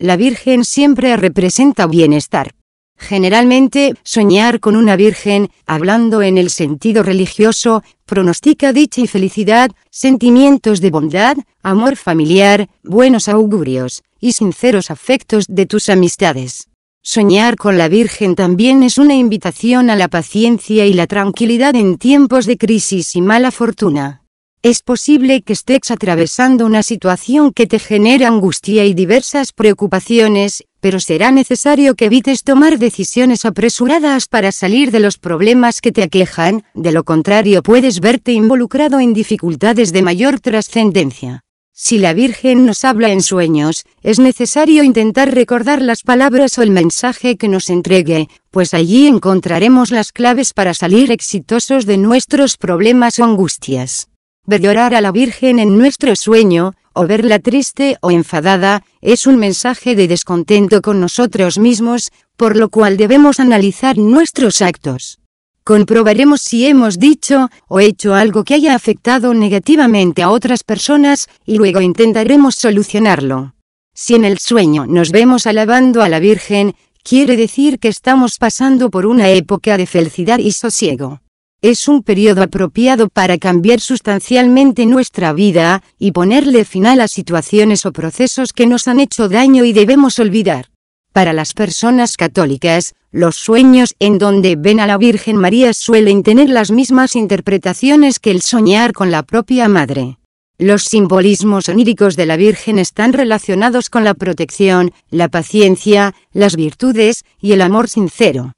La Virgen siempre representa bienestar. Generalmente, soñar con una Virgen, hablando en el sentido religioso, pronostica dicha y felicidad, sentimientos de bondad, amor familiar, buenos augurios, y sinceros afectos de tus amistades. Soñar con la Virgen también es una invitación a la paciencia y la tranquilidad en tiempos de crisis y mala fortuna. Es posible que estés atravesando una situación que te genera angustia y diversas preocupaciones, pero será necesario que evites tomar decisiones apresuradas para salir de los problemas que te aquejan, de lo contrario puedes verte involucrado en dificultades de mayor trascendencia. Si la Virgen nos habla en sueños, es necesario intentar recordar las palabras o el mensaje que nos entregue, pues allí encontraremos las claves para salir exitosos de nuestros problemas o angustias. Ver llorar a la Virgen en nuestro sueño, o verla triste o enfadada, es un mensaje de descontento con nosotros mismos, por lo cual debemos analizar nuestros actos. Comprobaremos si hemos dicho o hecho algo que haya afectado negativamente a otras personas, y luego intentaremos solucionarlo. Si en el sueño nos vemos alabando a la Virgen, quiere decir que estamos pasando por una época de felicidad y sosiego. Es un periodo apropiado para cambiar sustancialmente nuestra vida, y ponerle final a situaciones o procesos que nos han hecho daño y debemos olvidar. Para las personas católicas, los sueños en donde ven a la Virgen María suelen tener las mismas interpretaciones que el soñar con la propia madre. Los simbolismos oníricos de la Virgen están relacionados con la protección, la paciencia, las virtudes y el amor sincero.